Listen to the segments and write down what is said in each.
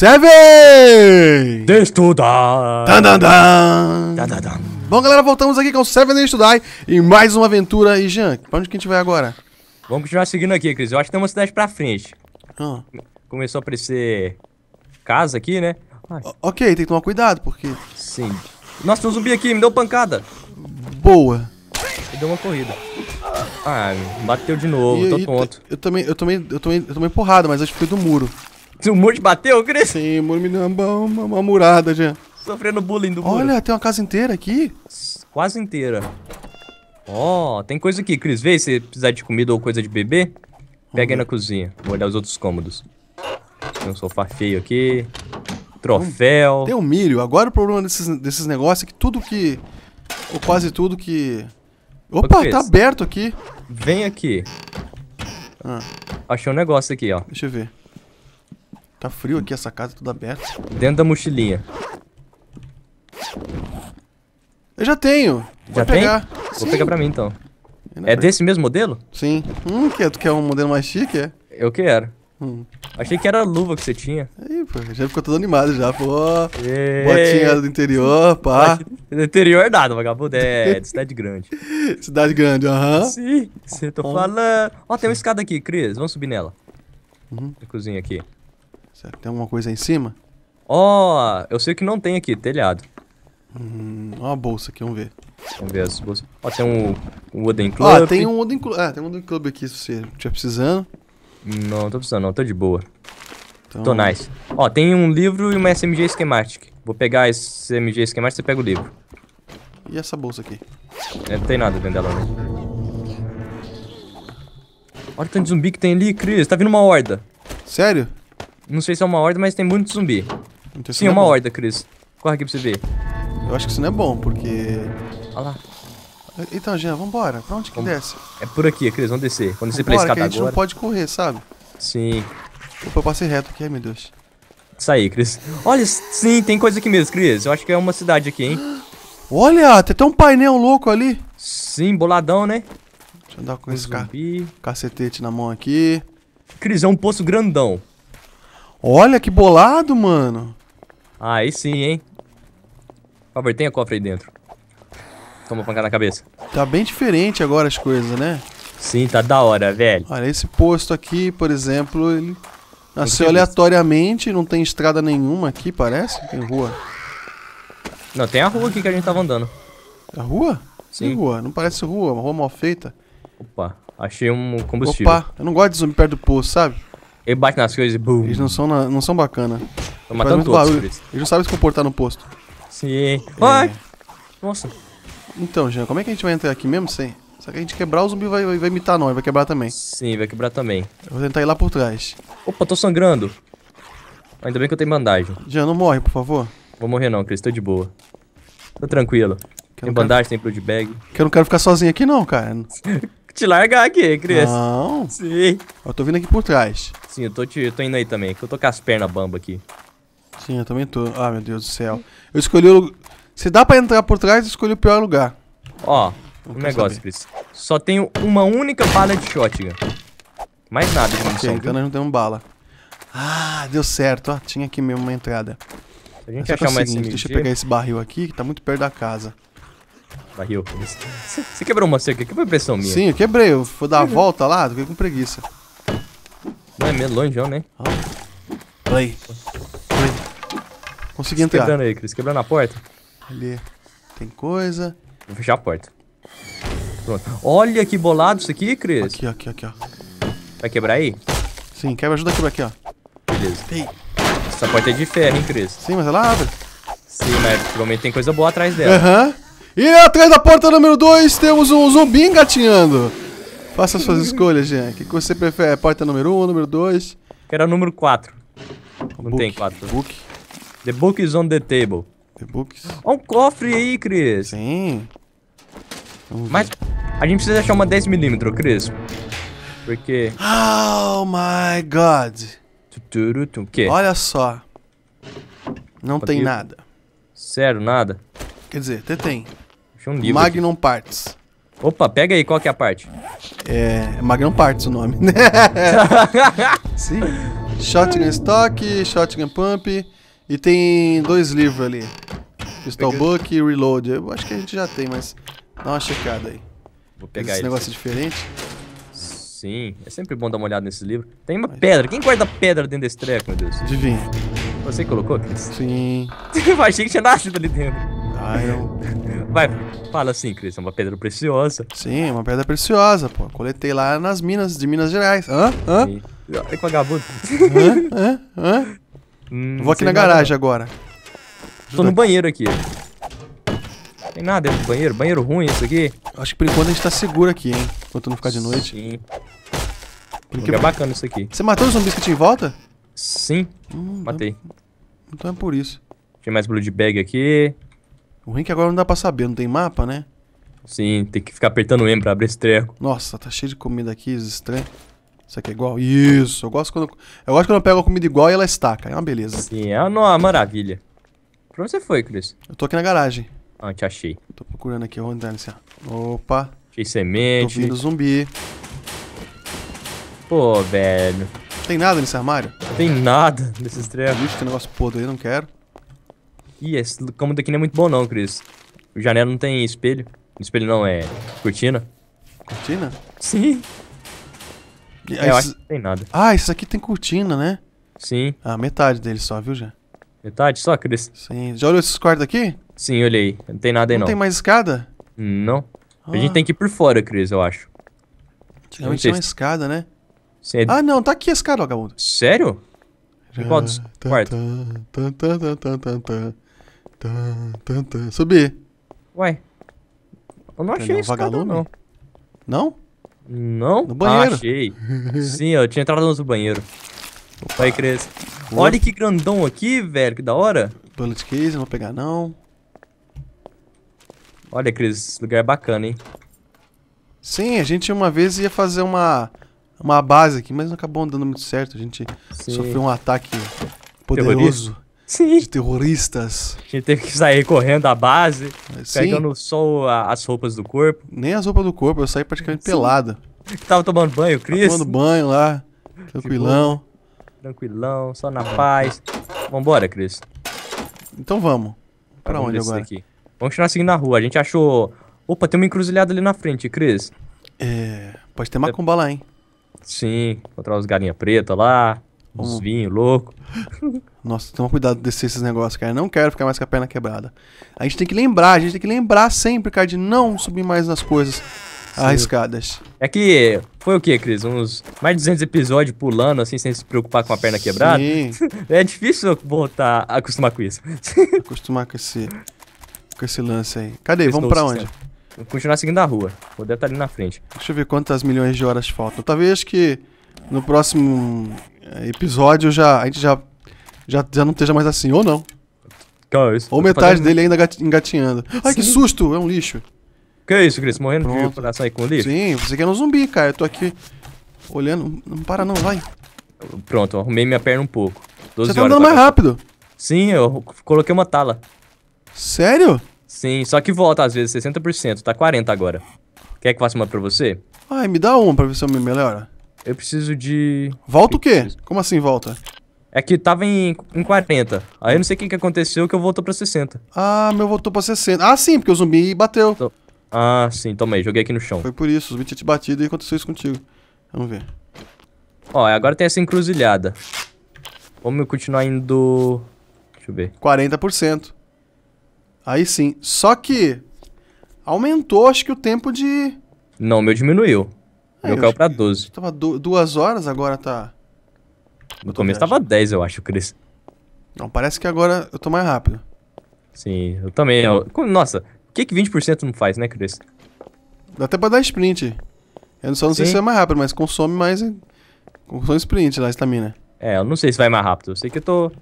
Seven! De estudar! Dan, dan, dan. Dan, dan, Bom, galera, voltamos aqui com o Seven de Estudar e mais uma aventura. E, Jean, pra onde que a gente vai agora? Vamos continuar seguindo aqui, Cris. Eu acho que tem uma cidade pra frente. Ah. Começou a aparecer casa aqui, né? Ok, tem que tomar cuidado, porque... Sim. Nossa, tem um zumbi aqui, me deu pancada. Boa. Me deu uma corrida. Ah, bateu de novo, e, tô e tonto. Eu também, eu, também, eu, também, eu tomei porrada, mas acho que foi do muro. O muro te bateu, Cris? Sim, o muro me deu uma, uma, uma murada já. Sofrendo bullying do muro. Olha, tem uma casa inteira aqui. Quase inteira. Ó, oh, tem coisa aqui, Cris. Vê se precisar de comida ou coisa de bebê. Pega aí na cozinha. Vou olhar os outros cômodos. Tem um sofá feio aqui. Troféu. Tem um milho. Agora o problema desses, desses negócios é que tudo que... Ou quase tudo que... Opa, tá aberto aqui. Vem aqui. Ah. Achei um negócio aqui, ó. Deixa eu ver. Tá frio aqui, essa casa é toda aberta. Dentro da mochilinha. Eu já tenho. Já Vou tem? pegar. Vou Sim. pegar pra mim, então. É desse mesmo modelo? Sim. Hum, que é? Tu quer um modelo mais chique, é? Eu quero. Hum. Achei que era a luva que você tinha. Aí, pô, já ficou todo animado já, pô. Botinha do interior, pá. Do interior é nada, vagabundo. É, é de cidade grande. cidade grande, aham. Uhum. Sim, você tô falando. Ó, tem uma escada aqui, Cris. Vamos subir nela. Uhum. Cozinha aqui. Será que tem alguma coisa aí em cima? Ó, oh, eu sei que não tem aqui, telhado. Hum, ó a bolsa aqui, vamos ver. Vamos ver as bolsas. Ó, tem um, um Wooden Club. ah, tem um Wooden Club. Ah, é, tem um Wooden Club aqui se você estiver precisando. Não, não tô precisando não, tô de boa. Então... Tô nice. Ó, tem um livro e uma SMG Schematic. Vou pegar a SMG Schematic, você pega o livro. E essa bolsa aqui? É, não tem nada dentro dela, né? Olha o tanto de zumbi que tem ali, Cris. Tá vindo uma horda. Sério? Não sei se é uma horda, mas tem muito zumbi. Então, Sim, é, é uma bom. horda, Cris. Corre aqui pra você ver. Eu acho que isso não é bom, porque... Olha lá. Então, Jean, vambora. Pra onde que desce? É por aqui, Cris. Vamos descer. Quando descer pela escada agora... a gente agora... não pode correr, sabe? Sim. Opa, eu passei reto aqui, meu Deus. Saí, Cris. Olha, sim, tem coisa aqui mesmo, Cris. Eu acho que é uma cidade aqui, hein? Olha, tem até um painel louco ali. Sim, boladão, né? Deixa eu andar com um esse ca... cacetete na mão aqui. Cris, é um poço grandão. Olha que bolado, mano. Aí sim, hein. Por favor, tenha cofre aí dentro. Toma pancada na cabeça. Tá bem diferente agora as coisas, né? Sim, tá da hora, velho. Olha, esse posto aqui, por exemplo, ele nasceu aleatoriamente, não tem estrada nenhuma aqui, parece? Tem rua. Não, tem a rua aqui que a gente tava andando. A rua? Sim. rua? Não parece rua, uma rua mal feita. Opa, achei um combustível. Opa, eu não gosto de zumbi perto do poço, sabe? Ele bate nas coisas e boom. Eles não são, na, não são bacana. Estão matando todos. Barulho. Eles não sabem se comportar no posto. Sim. É. Ai! Nossa. Então, Jean, como é que a gente vai entrar aqui mesmo sem? Só que a gente quebrar, o zumbi vai, vai, vai imitar nós, vai quebrar também. Sim, vai quebrar também. Eu vou tentar ir lá por trás. Opa, tô sangrando. Ainda bem que eu tenho bandagem. Jean, não morre, por favor. Vou morrer não, Cris, tô de boa. Tô tranquilo. tem bandagem, quero... tem de bag. Que eu não quero ficar sozinho aqui não, cara. te largar aqui, Cris. Não. Sim. Eu tô vindo aqui por trás. Sim, eu tô, te, eu tô indo aí também, que eu tô com as pernas bamba aqui. Sim, eu também tô. Ah, meu Deus do céu. Eu escolhi o... Se dá pra entrar por trás, eu escolhi o pior lugar. Ó, um negócio, saber. Cris. Só tenho uma única bala de shotgun. Mais nada de munição. Okay, então nós não temos bala. Ah, deu certo. Ó, tinha aqui mesmo uma entrada. A gente achar é mais seguinte, Deixa eu pegar esse barril aqui, que tá muito perto da casa. Barril. Você quebrou uma cerca aqui? Foi impressão minha? Sim, eu quebrei. Eu fui dar a volta lá, fiquei com preguiça. Não é meio longe, né? Olha aí, Consegui tá entrar. Quebrando aí, Cris. Quebrando a porta. Ali. Tem coisa. Vou fechar a porta. Pronto. Olha que bolado isso aqui, Cris. Aqui, aqui, aqui, ó. Vai quebrar aí? Sim, quebra, ajuda a quebrar aqui, ó. Beleza. Ei. Essa porta é de ferro, hein, Cris? Sim, mas ela abre. Sim, mas provavelmente tem coisa boa atrás dela. Aham. E atrás da porta número 2 temos um zumbi engatinhando. Faça suas escolhas, Jean. O que você prefere? É porta número 1 um, ou número 2? Quero o número 4. Não book. tem 4. Book. The book is on the table. The books. Olha um cofre aí, Cris. Sim. Mas a gente precisa achar uma 10mm, Cris. Porque... Oh, my God. Que? Olha só. Não Pode tem ir? nada. Sério, nada? Quer dizer, até tem. um livro Magnum aqui. Parts. Opa, pega aí, qual que é a parte? É. Magnum Parts o nome. Sim. Shotgun Stock, Shotgun Pump. E tem dois livros ali: Pistol Book e Reload. Eu acho que a gente já tem, mas dá uma checada aí. Vou pegar Esse negócio é diferente. Sim, é sempre bom dar uma olhada nesses livros. Tem uma pedra. Quem guarda pedra dentro desse treco, meu Deus? Adivinha. Você colocou, Cris? Sim. Eu achei que tinha nascido ali dentro. Ah, eu... Vai, fala assim, Cris, é uma pedra preciosa. Sim, uma pedra preciosa, pô. Coletei lá nas minas, de Minas Gerais. Hã? Hã? Olha com a gabuda. Hã? Hã? Hã? Hum, Vou aqui na garagem nada. agora. Ajuda. Tô no banheiro aqui. Tem nada dentro do banheiro? Banheiro ruim isso aqui? Acho que por enquanto a gente tá seguro aqui, hein? Enquanto não ficar de noite. Sim. Porque é bacana isso aqui. Você matou os zumbis que tinha em volta? Sim, hum, matei. Então é por isso. Tem mais blood bag aqui. O ruim que agora não dá pra saber, não tem mapa, né? Sim, tem que ficar apertando M pra abrir esse treco. Nossa, tá cheio de comida aqui, estranho. Isso aqui é igual? Isso, eu gosto quando eu, gosto quando eu pego a comida igual e ela estaca, é uma beleza. Sim, é uma maravilha. Pra onde você foi, Cris? Eu tô aqui na garagem. Ah, te achei. Tô procurando aqui, eu vou entrar nesse... Opa. Achei semente. Tô vindo zumbi. Pô, velho. Tem nada nesse armário? Não tem nada nesses trevos. Vixe, tem negócio podre aí, não quero. Ih, esse cômodo aqui não é muito bom não, Cris. O janela não tem espelho. Espelho não, é cortina. Cortina? Sim. E, é, eu acho que não tem nada. Ah, isso aqui tem cortina, né? Sim. Ah, metade dele só, viu, já? Metade só, Cris? Sim. Já olhou esses quartos aqui? Sim, olhei. Não tem nada aí não. Não tem mais escada? Não. Ah. A gente ah. tem que ir por fora, Cris, eu acho. Antigamente tinha uma escada, né? É... Ah, não, tá aqui a escada, vagabundo. Sério? Em qual dos quartos? Tan, tan, tan. Subi. Ué. Eu não achei isso, não. Não? Não? Não? No banheiro. Ah, achei. Sim, eu tinha entrado no banheiro. Opa. Vai, Cres. Olha que grandão aqui, velho. Que da hora. Bullet case, não vou pegar não. Olha, Cris, esse lugar é bacana, hein? Sim, a gente uma vez ia fazer uma, uma base aqui, mas não acabou dando muito certo. A gente Sim. sofreu um ataque poderoso. Sim. De terroristas. A gente teve que sair correndo da base, é, Sim. pegando só as roupas do corpo. Nem as roupas do corpo, eu saí praticamente Sim. pelada. Tava tomando banho, Cris? Tava tomando banho lá, tranquilão. Tranquilão, só na paz. Vambora, Cris. Então vamos. Pra vamos onde agora? Vamos continuar seguindo na rua. A gente achou... Opa, tem uma encruzilhada ali na frente, Cris. É... Pode ter macumba é... lá, hein? Sim, encontrar os galinha preta lá. Uns um... vinhos loucos. Nossa, toma cuidado descer esses negócios, cara. Não quero ficar mais com a perna quebrada. A gente tem que lembrar, a gente tem que lembrar sempre, cara, de não subir mais nas coisas arriscadas. É que foi o que, Cris? Uns mais de 200 episódios pulando, assim, sem se preocupar com a perna quebrada? Sim. é difícil voltar a acostumar com isso. acostumar com esse, com esse lance aí. Cadê? Esse Vamos pra onde? Vou continuar seguindo a rua. Poder estar tá ali na frente. Deixa eu ver quantas milhões de horas faltam. Talvez que no próximo é, episódio já. A gente já, já, já não esteja mais assim, ou não. É isso Ou tá metade fazendo... dele ainda engatinhando. Ai, Sim. que susto! É um lixo. Que é isso, Cris? Morrendo Pronto. de pra sair com o lixo? Sim, você quer um zumbi, cara. Eu tô aqui olhando. Não para não, vai. Pronto, arrumei minha perna um pouco. Você tá andando mais rápido. Sim, eu coloquei uma tala. Sério? Sim, só que volta às vezes 60%, tá 40 agora. Quer que eu faça uma pra você? Ai, me dá uma pra ver se eu me melhora. Eu preciso de... Volta o quê? Como assim volta? É que tava em, em 40. Aí eu não sei o que, que aconteceu que eu voltou pra 60. Ah, meu voltou pra 60. Ah, sim, porque o zumbi bateu. Tô... Ah, sim, tomei. Joguei aqui no chão. Foi por isso. O zumbi tinha te batido e aconteceu isso contigo. Vamos ver. Ó, agora tem essa encruzilhada. Vamos continuar indo... Deixa eu ver. 40%. Aí sim. Só que... Aumentou, acho que, o tempo de... Não, o meu diminuiu. Meu caiu pra 12. Tava duas horas, agora tá. No começo tava 10, eu acho, Cris. Não, parece que agora eu tô mais rápido. Sim, eu também. Eu... Nossa, o que, que 20% não faz, né, Cris? Dá até pra dar sprint. Eu só não Sim. sei se é mais rápido, mas consome mais. Consome sprint lá, a estamina. É, eu não sei se vai mais rápido. Eu sei que eu tô.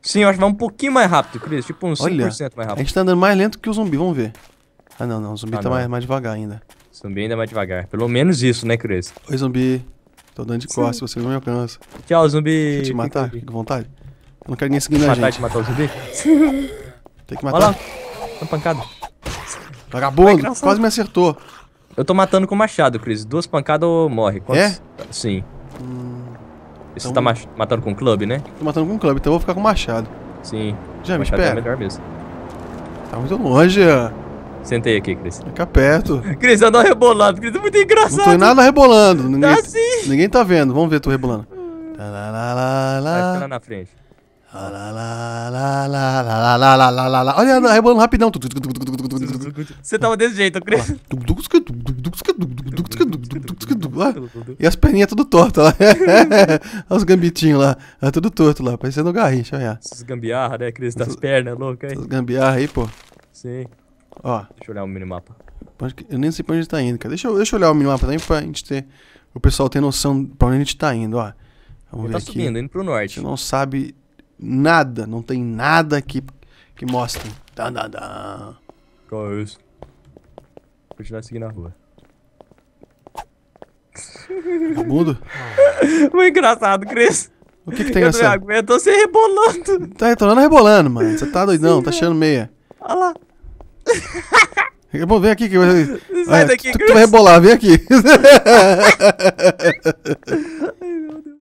Sim, eu acho que vai um pouquinho mais rápido, Cris. Tipo uns Olha, 5% mais rápido. A gente tá andando mais lento que o zumbi, vamos ver. Ah, não, não. O zumbi ah, tá Mais, mais devagar ainda. Zumbi ainda mais devagar. Pelo menos isso, né, Chris? Oi, zumbi. Tô dando de costas, você não me alcança. Tchau, zumbi. Quer te matar? Fique com vontade. Eu não quero ninguém seguindo matar, a gente. Matar, te matar o zumbi? Tem que matar. Olha lá. Tô pancada. Vagabundo, é quase me acertou. Eu tô matando com machado, Chris. Duas pancadas ou morre. Quantos... É? Sim. Hum, Você então tá mach... matando com clube, né? Tô matando com clube, então eu vou ficar com machado. Sim. Já me é espera. É melhor mesmo. Tá muito longe. Sentei aqui, Cris. Fica perto. Cris, anda rebolando. Cris, é muito engraçado. Não tô nada rebolando. Ninguém, tá assim? Ninguém tá vendo. Vamos ver tu rebolando. Vai ficar lá, Vai lá na frente. Olha, rebolando rapidão. Você tava desse jeito, Cris. E as perninhas tudo torto lá. Olha os gambitinhos lá. É tudo torto lá, parecendo o um garrincha, olha. Essas gambiarra, né, Cris? Das pernas loucas aí. Essas gambiarra aí, pô. Sim. Ó. Deixa eu olhar o minimapa. Eu nem sei pra onde a gente tá indo, cara. Deixa eu, deixa eu olhar o minimapa também pra gente ter. O pessoal ter noção pra onde a gente tá indo, ó. Vamos ver tá aqui. subindo, indo pro norte. A gente não sabe nada, não tem nada aqui que mostre. Dan, dan, dan. Qual é isso? Vou continuar seguindo a rua. Tá mundo? Foi engraçado, Cris. O que, que tem tá eu nessa? eu tô se rebolando. Tá retornando rebolando, mano. Você tá doidão, tá Sim, tá achando né? meia. Olha lá. Bom, vem aqui que eu... Sai ah, daqui, tu, tu vai rebolar, vem aqui.